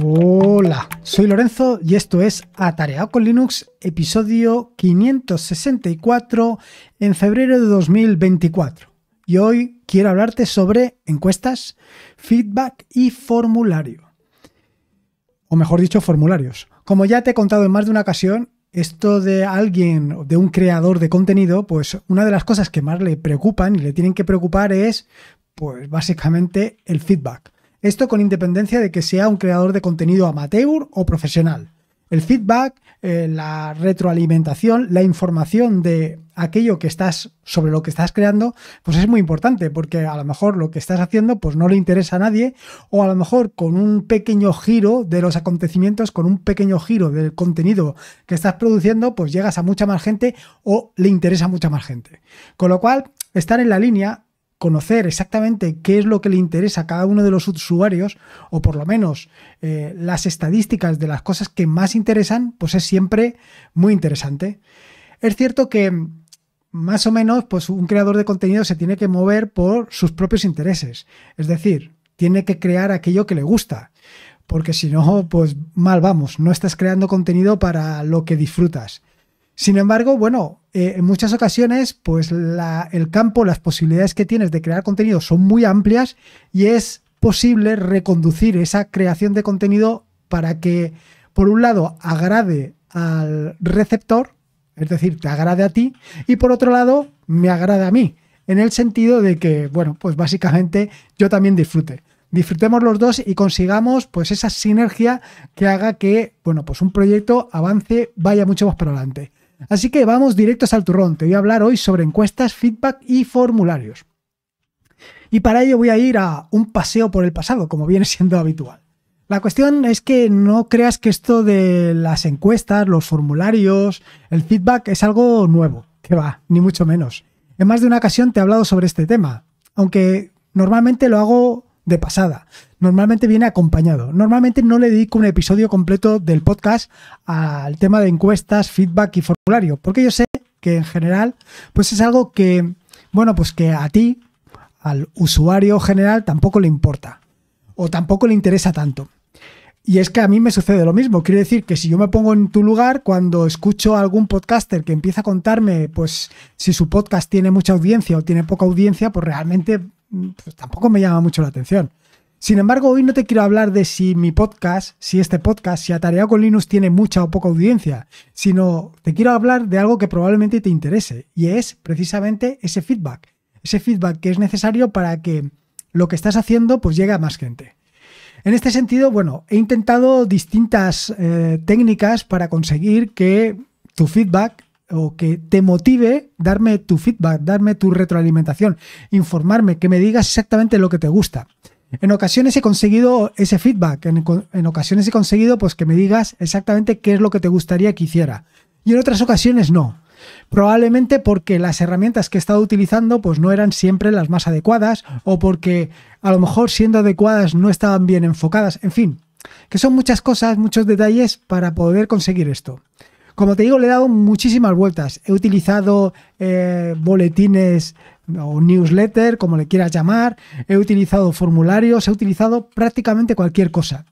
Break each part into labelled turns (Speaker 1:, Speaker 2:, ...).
Speaker 1: Hola, soy Lorenzo y esto es Atareado con Linux, episodio 564 en febrero de 2024. Y hoy quiero hablarte sobre encuestas, feedback y formulario. O mejor dicho, formularios. Como ya te he contado en más de una ocasión, esto de alguien, de un creador de contenido, pues una de las cosas que más le preocupan y le tienen que preocupar es, pues básicamente, el feedback esto con independencia de que sea un creador de contenido amateur o profesional. El feedback, eh, la retroalimentación, la información de aquello que estás, sobre lo que estás creando, pues es muy importante, porque a lo mejor lo que estás haciendo, pues no le interesa a nadie, o a lo mejor con un pequeño giro de los acontecimientos, con un pequeño giro del contenido que estás produciendo, pues llegas a mucha más gente o le interesa mucha más gente. Con lo cual, estar en la línea conocer exactamente qué es lo que le interesa a cada uno de los usuarios, o por lo menos eh, las estadísticas de las cosas que más interesan, pues es siempre muy interesante. Es cierto que más o menos, pues un creador de contenido se tiene que mover por sus propios intereses. Es decir, tiene que crear aquello que le gusta. Porque si no, pues mal vamos, no estás creando contenido para lo que disfrutas. Sin embargo, bueno, eh, en muchas ocasiones, pues el campo, las posibilidades que tienes de crear contenido son muy amplias y es posible reconducir esa creación de contenido para que, por un lado, agrade al receptor, es decir, te agrade a ti, y por otro lado, me agrade a mí, en el sentido de que, bueno, pues básicamente yo también disfrute. Disfrutemos los dos y consigamos pues esa sinergia que haga que, bueno, pues un proyecto avance, vaya mucho más para adelante. Así que vamos directos al turrón. Te voy a hablar hoy sobre encuestas, feedback y formularios. Y para ello voy a ir a un paseo por el pasado, como viene siendo habitual. La cuestión es que no creas que esto de las encuestas, los formularios, el feedback es algo nuevo, que va, ni mucho menos. En más de una ocasión te he hablado sobre este tema, aunque normalmente lo hago de pasada normalmente viene acompañado. Normalmente no le dedico un episodio completo del podcast al tema de encuestas, feedback y formulario, porque yo sé que en general, pues es algo que, bueno, pues que a ti, al usuario general, tampoco le importa o tampoco le interesa tanto. Y es que a mí me sucede lo mismo. Quiero decir que si yo me pongo en tu lugar, cuando escucho a algún podcaster que empieza a contarme, pues si su podcast tiene mucha audiencia o tiene poca audiencia, pues realmente mm, pues tampoco me llama mucho la atención. Sin embargo, hoy no te quiero hablar de si mi podcast, si este podcast, si Atareado con Linux tiene mucha o poca audiencia, sino te quiero hablar de algo que probablemente te interese y es precisamente ese feedback. Ese feedback que es necesario para que lo que estás haciendo pues llegue a más gente. En este sentido, bueno, he intentado distintas eh, técnicas para conseguir que tu feedback o que te motive darme tu feedback, darme tu retroalimentación, informarme, que me digas exactamente lo que te gusta. En ocasiones he conseguido ese feedback, en, ocasiones he conseguido pues que me digas exactamente qué es lo que te gustaría que hiciera. Y en otras ocasiones no. Probablemente porque las herramientas que he estado utilizando pues no eran siempre las más adecuadas o porque a lo mejor siendo adecuadas no estaban bien enfocadas, en fin, que son muchas cosas, muchos detalles para poder conseguir esto. Como te digo, le he dado muchísimas vueltas. He utilizado eh, boletines o newsletter, como le quieras llamar, he utilizado formularios, he utilizado prácticamente cualquier cosa.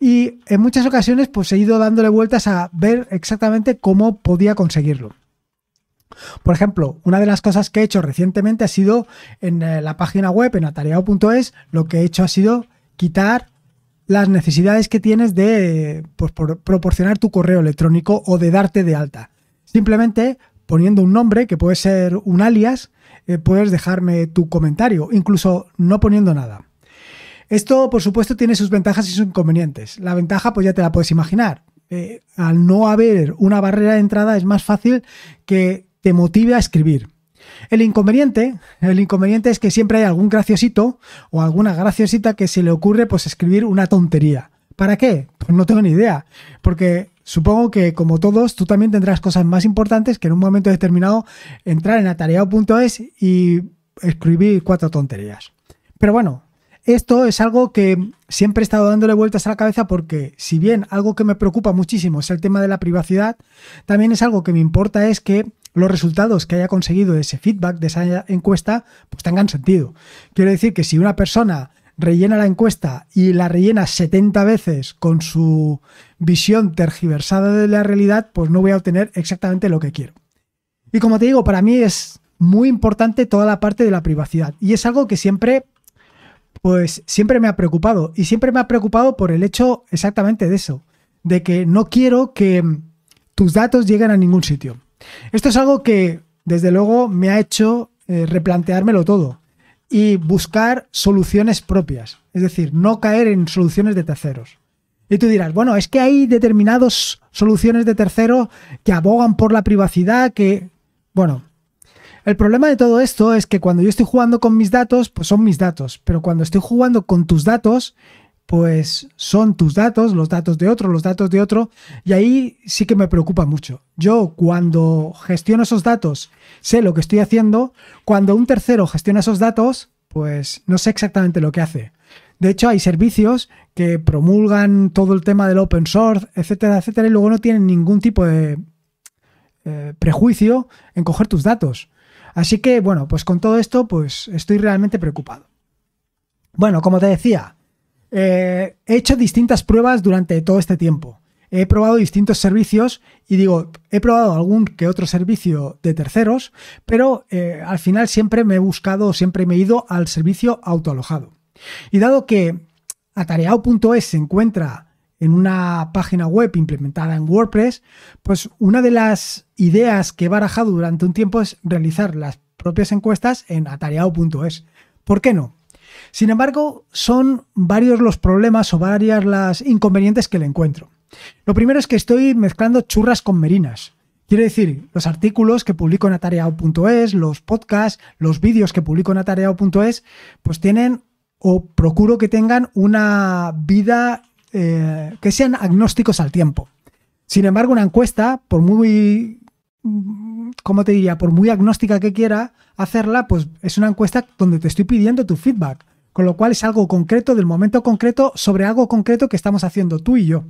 Speaker 1: Y en muchas ocasiones pues he ido dándole vueltas a ver exactamente cómo podía conseguirlo. Por ejemplo, una de las cosas que he hecho recientemente ha sido en eh, la página web, en atareado.es, lo que he hecho ha sido quitar las necesidades que tienes de pues, proporcionar tu correo electrónico o de darte de alta. Simplemente poniendo un nombre que puede ser un alias eh, puedes dejarme tu comentario, incluso no poniendo nada. Esto, por supuesto, tiene sus ventajas y sus inconvenientes. La ventaja, pues ya te la puedes imaginar. Eh, al no haber una barrera de entrada, es más fácil que te motive a escribir. El inconveniente, el inconveniente es que siempre hay algún graciosito o alguna graciosita que se le ocurre pues escribir una tontería. ¿Para qué? Pues no tengo ni idea, porque Supongo que como todos, tú también tendrás cosas más importantes que en un momento determinado entrar en atareado.es y escribir cuatro tonterías. Pero bueno, esto es algo que siempre he estado dándole vueltas a la cabeza porque si bien algo que me preocupa muchísimo es el tema de la privacidad, también es algo que me importa es que los resultados que haya conseguido ese feedback de esa encuesta pues tengan sentido. Quiero decir que si una persona rellena la encuesta y la rellena 70 veces con su visión tergiversada de la realidad, pues no voy a obtener exactamente lo que quiero. Y como te digo, para mí es muy importante toda la parte de la privacidad. Y es algo que siempre, pues siempre me ha preocupado. Y siempre me ha preocupado por el hecho exactamente de eso. De que no quiero que tus datos lleguen a ningún sitio. Esto es algo que, desde luego, me ha hecho eh, replanteármelo todo y buscar soluciones propias, es decir, no caer en soluciones de terceros. Y tú dirás, bueno, es que hay determinadas soluciones de terceros que abogan por la privacidad, que... Bueno, el problema de todo esto es que cuando yo estoy jugando con mis datos, pues son mis datos, pero cuando estoy jugando con tus datos, pues son tus datos, los datos de otro, los datos de otro, y ahí sí que me preocupa mucho. Yo cuando gestiono esos datos, sé lo que estoy haciendo, cuando un tercero gestiona esos datos, pues no sé exactamente lo que hace. De hecho, hay servicios que promulgan todo el tema del open source, etcétera, etcétera, y luego no tienen ningún tipo de eh, prejuicio en coger tus datos. Así que, bueno, pues con todo esto, pues estoy realmente preocupado. Bueno, como te decía, eh, he hecho distintas pruebas durante todo este tiempo. He probado distintos servicios y digo, he probado algún que otro servicio de terceros, pero eh, al final siempre me he buscado, siempre me he ido al servicio autoalojado. Y dado que atareado.es se encuentra en una página web implementada en WordPress, pues una de las ideas que he barajado durante un tiempo es realizar las propias encuestas en atareado.es. ¿Por qué no? Sin embargo, son varios los problemas o varias las inconvenientes que le encuentro. Lo primero es que estoy mezclando churras con merinas. Quiere decir, los artículos que publico en atareao.es, los podcasts, los vídeos que publico en atareao.es, pues tienen o procuro que tengan una vida eh, que sean agnósticos al tiempo. Sin embargo, una encuesta, por muy, ¿cómo te diría? Por muy agnóstica que quiera hacerla, pues es una encuesta donde te estoy pidiendo tu feedback. Con lo cual es algo concreto del momento concreto sobre algo concreto que estamos haciendo tú y yo.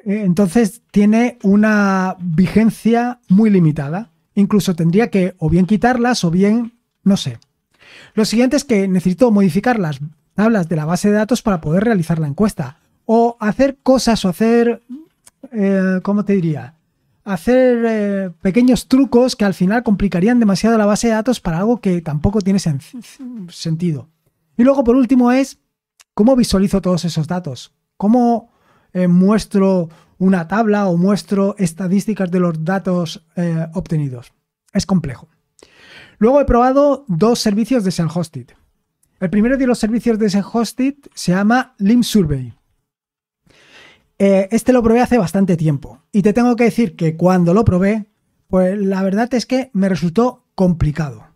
Speaker 1: Eh, entonces tiene una vigencia muy limitada. Incluso tendría que o bien quitarlas o bien, no sé. Lo siguiente es que necesito modificar las tablas de la base de datos para poder realizar la encuesta. O hacer cosas o hacer, eh, ¿cómo te diría? Hacer eh, pequeños trucos que al final complicarían demasiado la base de datos para algo que tampoco tiene sentido. Y luego, por último, es cómo visualizo todos esos datos. ¿Cómo eh, muestro una tabla o muestro estadísticas de los datos eh, obtenidos? Es complejo. Luego he probado dos servicios de san hosted El primero de los servicios de san se llama Lim Survey. Eh, este lo probé hace bastante tiempo y te tengo que decir que cuando lo probé, pues la verdad es que me resultó complicado.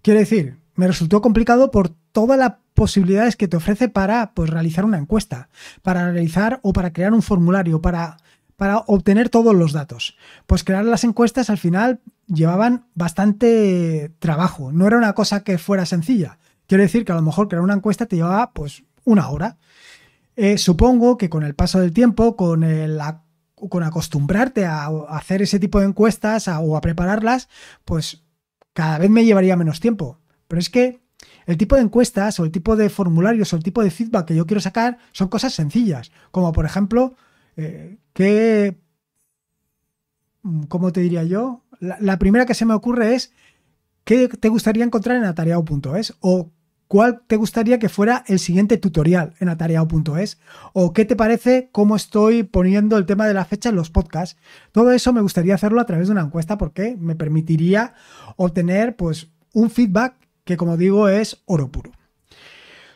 Speaker 1: Quiero decir, me resultó complicado por toda la posibilidades que te ofrece para pues, realizar una encuesta, para realizar o para crear un formulario, para, para obtener todos los datos. Pues crear las encuestas al final llevaban bastante trabajo, no era una cosa que fuera sencilla. Quiero decir que a lo mejor crear una encuesta te llevaba pues una hora. Eh, supongo que con el paso del tiempo, con, con acostumbrarte a, hacer ese tipo de encuestas o a prepararlas, pues cada vez me llevaría menos tiempo. Pero es que el tipo de encuestas o el tipo de formularios o el tipo de feedback que yo quiero sacar son cosas sencillas, como por ejemplo, eh, qué, mm, ¿cómo te diría yo? La, primera que se me ocurre es, ¿qué te gustaría encontrar en atareado.es? O ¿cuál te gustaría que fuera el siguiente tutorial en atareado.es? ¿O qué te parece cómo estoy poniendo el tema de la fecha en los podcasts? Todo eso me gustaría hacerlo a través de una encuesta porque me permitiría obtener pues un feedback que como digo es oro puro.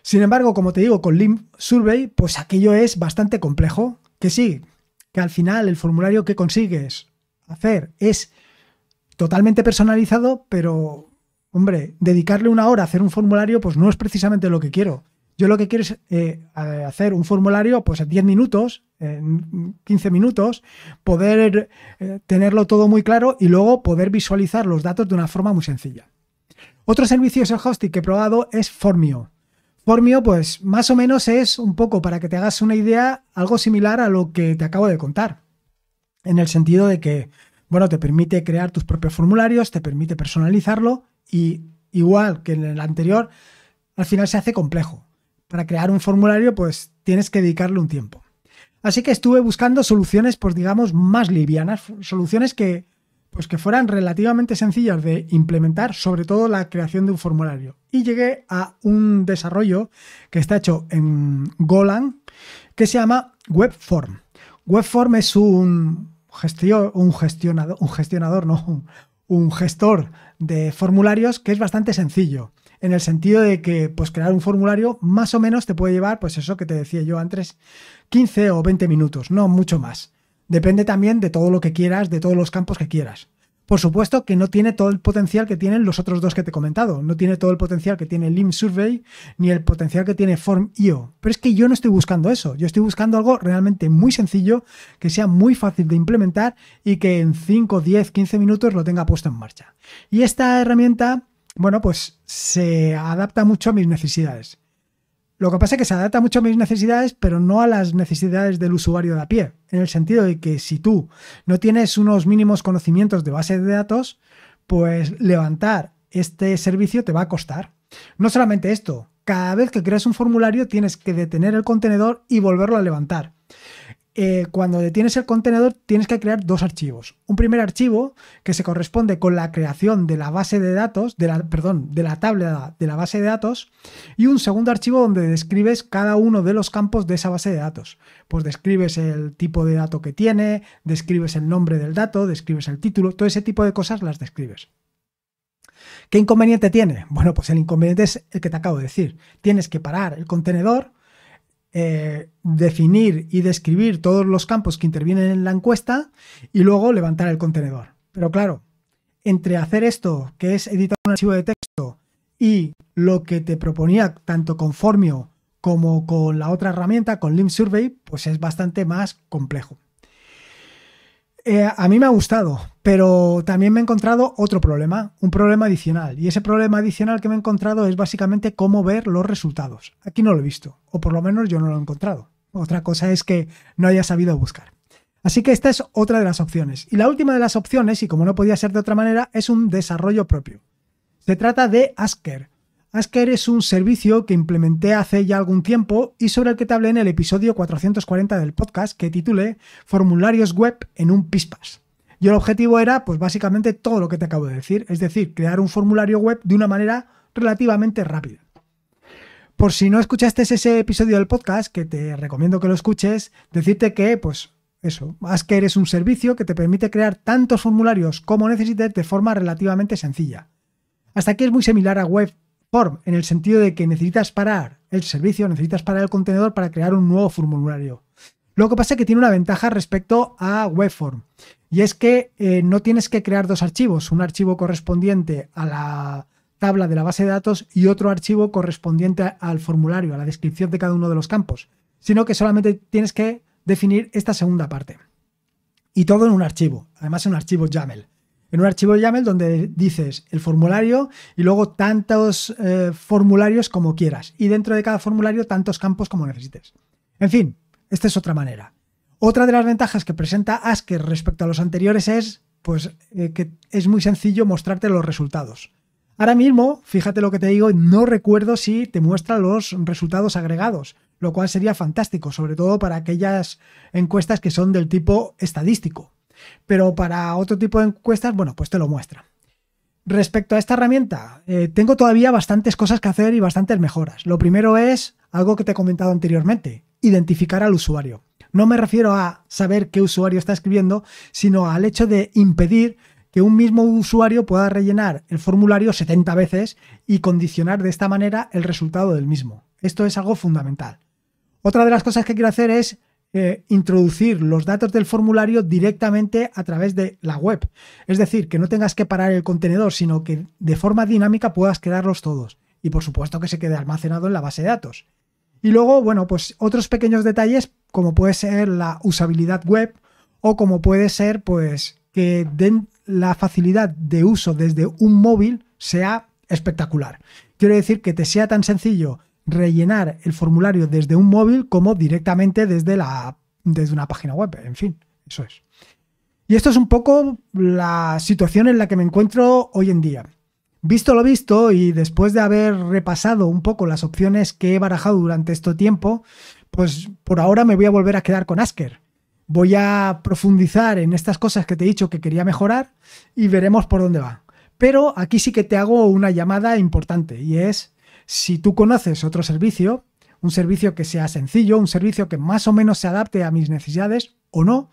Speaker 1: Sin embargo, como te digo, con Limp Survey, pues aquello es bastante complejo, que sí, que al final el formulario que consigues hacer es totalmente personalizado, pero, hombre, dedicarle una hora a hacer un formulario, pues no es precisamente lo que quiero. Yo lo que quiero es eh, hacer un formulario pues en 10 minutos, en 15 minutos, poder eh, tenerlo todo muy claro y luego poder visualizar los datos de una forma muy sencilla. Otro servicio de hosting que he probado es Formio. Formio, pues más o menos es un poco, para que te hagas una idea, algo similar a lo que te acabo de contar. En el sentido de que, bueno, te permite crear tus propios formularios, te permite personalizarlo y igual que en el anterior, al final se hace complejo. Para crear un formulario, pues tienes que dedicarle un tiempo. Así que estuve buscando soluciones, pues digamos, más livianas, soluciones que pues que fueran relativamente sencillas de implementar, sobre todo la creación de un formulario. Y llegué a un desarrollo que está hecho en Golang que se llama Webform. Webform es un, un gestionador, un gestionador, no, un gestor de formularios que es bastante sencillo en el sentido de que pues crear un formulario más o menos te puede llevar pues eso que te decía yo antes 15 o 20 minutos, no mucho más. Depende también de todo lo que quieras, de todos los campos que quieras. Por supuesto que no tiene todo el potencial que tienen los otros dos que te he comentado. No tiene todo el potencial que tiene Lim Survey ni el potencial que tiene Form.io. Pero es que yo no estoy buscando eso. Yo estoy buscando algo realmente muy sencillo, que sea muy fácil de implementar y que en 5, 10, 15 minutos lo tenga puesto en marcha. Y esta herramienta, bueno, pues se adapta mucho a mis necesidades. Lo que pasa es que se adapta mucho a mis necesidades, pero no a las necesidades del usuario de a pie, en el sentido de que si tú no tienes unos mínimos conocimientos de base de datos, pues levantar este servicio te va a costar. No solamente esto, cada vez que creas un formulario tienes que detener el contenedor y volverlo a levantar. Eh, cuando detienes el contenedor tienes que crear dos archivos. Un primer archivo que se corresponde con la creación de la base de datos, de la, perdón, de la tabla de la base de datos, y un segundo archivo donde describes cada uno de los campos de esa base de datos. Pues describes el tipo de dato que tiene, describes el nombre del dato, describes el título, todo ese tipo de cosas las describes. ¿Qué inconveniente tiene? Bueno, pues el inconveniente es el que te acabo de decir. Tienes que parar el contenedor eh, definir y describir todos los campos que intervienen en la encuesta y luego levantar el contenedor. Pero claro, entre hacer esto, que es editar un archivo de texto, y lo que te proponía tanto con como con la otra herramienta, con LimeSurvey, Survey, pues es bastante más complejo. Eh, a mí me ha gustado, pero también me he encontrado otro problema, un problema adicional. Y ese problema adicional que me he encontrado es básicamente cómo ver los resultados. Aquí no lo he visto, o por lo menos yo no lo he encontrado. Otra cosa es que no haya sabido buscar. Así que esta es otra de las opciones. Y la última de las opciones, y como no podía ser de otra manera, es un desarrollo propio. Se trata de Asker, Asker es un servicio que implementé hace ya algún tiempo y sobre el que te hablé en el episodio 440 del podcast que titulé Formularios web en un Pispas. Y el objetivo era, pues básicamente todo lo que te acabo de decir, es decir, crear un formulario web de una manera relativamente rápida. Por si no escuchaste ese episodio del podcast, que te recomiendo que lo escuches, decirte que, pues eso, Asker es un servicio que te permite crear tantos formularios como necesites de forma relativamente sencilla. Hasta aquí es muy similar a web en el sentido de que necesitas parar el servicio, necesitas parar el contenedor para crear un nuevo formulario. Lo que pasa es que tiene una ventaja respecto a Webform. Y es que eh, no tienes que crear dos archivos, un archivo correspondiente a la tabla de la base de datos y otro archivo correspondiente al formulario, a la descripción de cada uno de los campos, sino que solamente tienes que definir esta segunda parte. Y todo en un archivo, además en un archivo YAML en un archivo de YAML donde dices el formulario y luego tantos eh, formularios como quieras. Y dentro de cada formulario tantos campos como necesites. En fin, esta es otra manera. Otra de las ventajas que presenta Asker respecto a los anteriores es pues, eh, que es muy sencillo mostrarte los resultados. Ahora mismo, fíjate lo que te digo, no recuerdo si te muestra los resultados agregados, lo cual sería fantástico, sobre todo para aquellas encuestas que son del tipo estadístico. Pero para otro tipo de encuestas, bueno, pues te lo muestra. Respecto a esta herramienta, eh, tengo todavía bastantes cosas que hacer y bastantes mejoras. Lo primero es algo que te he comentado anteriormente, identificar al usuario. No me refiero a saber qué usuario está escribiendo, sino al hecho de impedir que un mismo usuario pueda rellenar el formulario 70 veces y condicionar de esta manera el resultado del mismo. Esto es algo fundamental. Otra de las cosas que quiero hacer es eh, introducir los datos del formulario directamente a través de la web. Es decir, que no tengas que parar el contenedor, sino que de forma dinámica puedas crearlos todos. Y por supuesto que se quede almacenado en la base de datos. Y luego, bueno, pues otros pequeños detalles como puede ser la usabilidad web o como puede ser pues que den la facilidad de uso desde un móvil sea espectacular. Quiero decir que te sea tan sencillo rellenar el formulario desde un móvil como directamente desde, la, desde una página web. En fin, eso es. Y esto es un poco la situación en la que me encuentro hoy en día. Visto lo visto y después de haber repasado un poco las opciones que he barajado durante este tiempo, pues por ahora me voy a volver a quedar con Asker. Voy a profundizar en estas cosas que te he dicho que quería mejorar y veremos por dónde va. Pero aquí sí que te hago una llamada importante y es si tú conoces otro servicio, un servicio que sea sencillo, un servicio que más o menos se adapte a mis necesidades o no,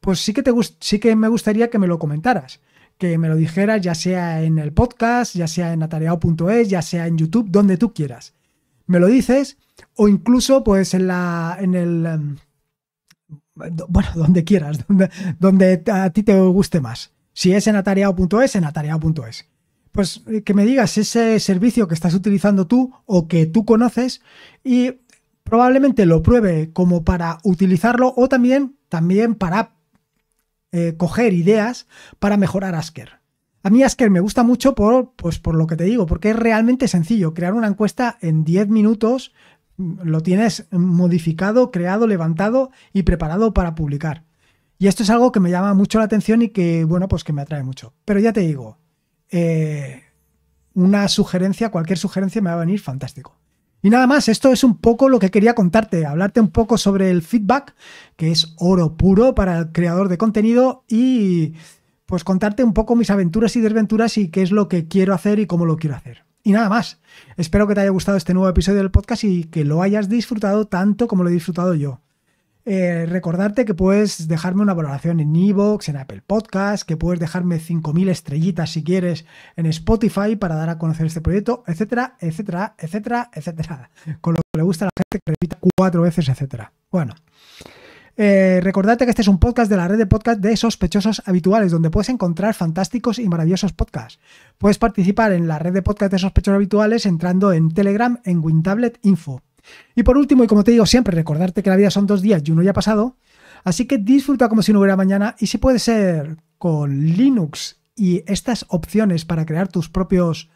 Speaker 1: pues sí que, te sí que me gustaría que me lo comentaras, que me lo dijeras ya sea en el podcast, ya sea en atareado.es, ya sea en YouTube, donde tú quieras. Me lo dices o incluso pues en la en el em, bueno, donde quieras, donde, a ti te guste más. Si es en atareado.es, en atareado.es pues eh, que me digas ese servicio que estás utilizando tú o que tú conoces y probablemente lo pruebe como para utilizarlo o también, también para eh, coger ideas para mejorar Asker. A mí Asker me gusta mucho por, pues, por lo que te digo, porque es realmente sencillo. Crear una encuesta en 10 minutos mm, lo tienes modificado, creado, levantado y preparado para publicar. Y esto es algo que me llama mucho la atención y que, bueno, pues que me atrae mucho. Pero ya te digo, eh, una sugerencia, cualquier sugerencia me va a venir fantástico. Y nada más, esto es un poco lo que quería contarte, hablarte un poco sobre el feedback, que es oro puro para el creador de contenido y pues contarte un poco mis aventuras y desventuras y qué es lo que quiero hacer y cómo lo quiero hacer. Y nada más, espero que te haya gustado este nuevo episodio del podcast y que lo hayas disfrutado tanto como lo he disfrutado yo. Eh, recordarte que puedes dejarme una valoración en Evox, en Apple Podcast, que puedes dejarme 5.000 estrellitas si quieres en Spotify para dar a conocer este proyecto, etcétera, etcétera, etcétera, etcétera. Con lo que le gusta a la gente que repita cuatro veces, etcétera. Bueno. Eh, recordarte que este es un podcast de la red de podcast de sospechosos habituales, donde puedes encontrar fantásticos y maravillosos podcasts. Puedes participar en la red de podcast de sospechosos habituales entrando en Telegram en WinTablet Info. Y por último, y como te digo siempre, recordarte que la vida son dos días y uno ya ha pasado, así que disfruta como si no hubiera mañana y si puede ser con Linux y estas opciones para crear tus propios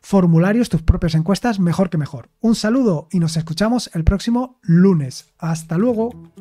Speaker 1: formularios, tus propias encuestas, mejor que mejor. Un saludo y nos escuchamos el próximo lunes. Hasta luego.